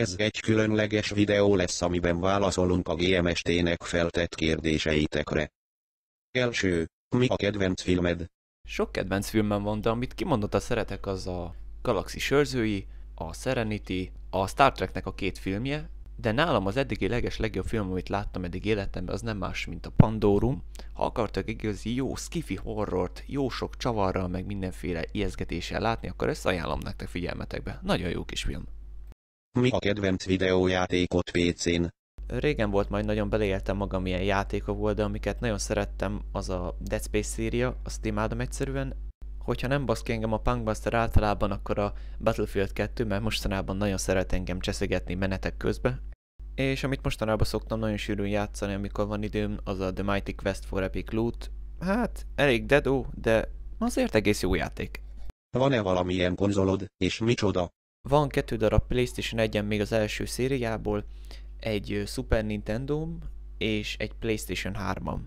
Ez egy különleges videó lesz amiben válaszolunk a GMST-nek feltett kérdéseitekre. Első, mi a kedvenc filmed? Sok kedvenc filmem van, de amit kimondottan szeretek az a Galaxy Sörzői, a Serenity, a Star Treknek a két filmje, de nálam az eddigi leges legjobb film, amit láttam eddig életemben, az nem más, mint a Pandorum. Ha akartak igazi jó skifi horrort, jó sok csavarral, meg mindenféle ijeszgetéssel látni, akkor ezt ajánlom nektek figyelmetekbe. Nagyon jó kis film. Mi a kedvenc videójátékot PC-n? Régen volt, majd nagyon beleéltem magam ilyen játéka volt, de amiket nagyon szerettem, az a Dead Space széria, azt imádom egyszerűen. Hogyha nem basz ki engem a Punkbuster általában, akkor a Battlefield 2, mert mostanában nagyon szeret engem cseszegetni menetek közben. És amit mostanában szoktam nagyon sűrűn játszani, amikor van időm, az a The Mighty Quest for Epic Loot. Hát, elég dedó, de azért egész jó játék. Van-e valamilyen konzolod, és micsoda? Van kettő darab PlayStation 1 még az első szériából, egy Super nintendo és egy PlayStation 3-am.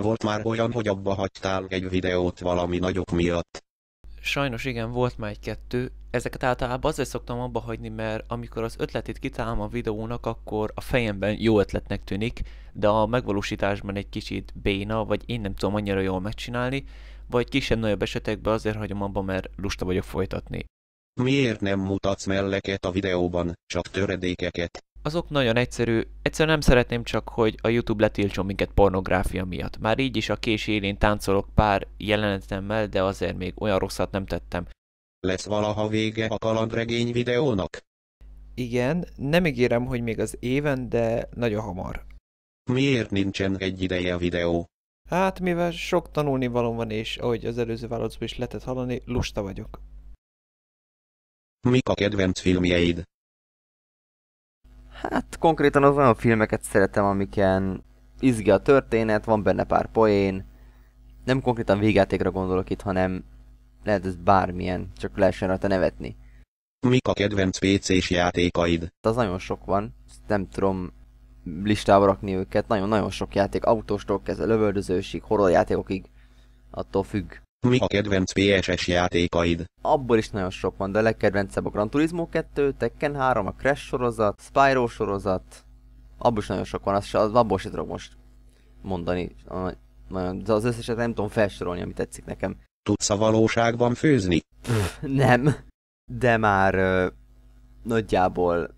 Volt már olyan, hogy abba hagytál egy videót valami nagyok miatt? Sajnos igen, volt már egy-kettő. Ezeket általában azért szoktam abba hagyni, mert amikor az ötletét kitálom a videónak, akkor a fejemben jó ötletnek tűnik, de a megvalósításban egy kicsit béna, vagy én nem tudom annyira jól megcsinálni, vagy kisebb-nagyobb esetekben azért hagyom abba, mert lusta vagyok folytatni. Miért nem mutatsz melleket a videóban, csak töredékeket? Azok nagyon egyszerű, egyszerűen nem szeretném csak, hogy a YouTube letiltson minket pornográfia miatt. Már így is a kés élén táncolok pár jelenetemmel, de azért még olyan rosszat nem tettem. Lesz valaha vége a kalandregény videónak? Igen, nem ígérem, hogy még az éven, de nagyon hamar. Miért nincsen egy ideje a videó? Hát, mivel sok tanulni való van, és ahogy az előző válaszban is letett hallani, lusta vagyok. Mik a kedvenc filmjeid? Hát konkrétan az olyan filmeket szeretem, amiken izgi a történet, van benne pár poén. Nem konkrétan végjátékra gondolok itt, hanem lehet ez bármilyen, csak lehessen rajta nevetni. Mik a kedvenc PC-s játékaid? Hát az nagyon sok van, nem tudom listába rakni őket, nagyon-nagyon sok játék, autóstól kezdve lövöldözősig, horrorjátékokig, attól függ. Mi a kedvenc PSS játékaid? Abból is nagyon sok van, de a legkedvencebb a Gran Turismo 2, Tekken 3, a Crash sorozat, Spyro sorozat. Abból is nagyon sok van, az, az abból sem tudok most mondani. De az összeset nem tudom felsorolni, ami tetszik nekem. Tudsz a valóságban főzni? Pff, nem, de már ö, nagyjából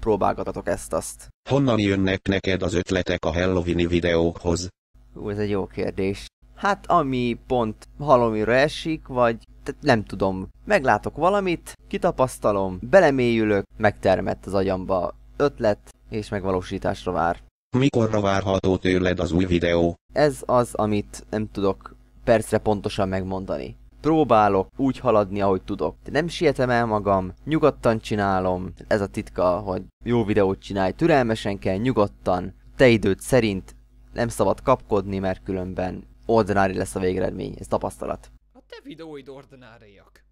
próbálgatatok ezt-azt. Honnan jönnek neked az ötletek a Halloween videókhoz? Ú, ez egy jó kérdés hát ami pont halomira esik, vagy tehát nem tudom, meglátok valamit, kitapasztalom, belemélyülök, megtermett az agyamba ötlet, és megvalósításra vár. Mikorra várható tőled az új videó? Ez az, amit nem tudok percre pontosan megmondani. Próbálok úgy haladni, ahogy tudok. Nem sietem el magam, nyugodtan csinálom. Ez a titka, hogy jó videót csinálj, türelmesen kell, nyugodtan, te időd szerint, nem szabad kapkodni, mert különben ordinári lesz a végeredmény, ez tapasztalat. A te videóid ordináriak.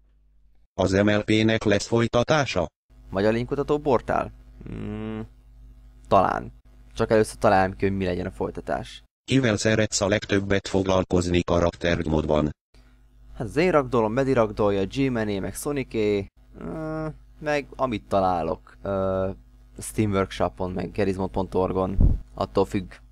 Az MLP-nek lesz folytatása? Magyar linkutató portál? Mm, talán. Csak először találom ki, hogy mi legyen a folytatás. Kivel szeretsz a legtöbbet foglalkozni karakterdmódban? Hát az én ragdolom, Medi ragdolja, g meg Sonicé, mm, meg amit találok. Uh, Steam Workshopon, meg Gerizmod.org-on, attól függ.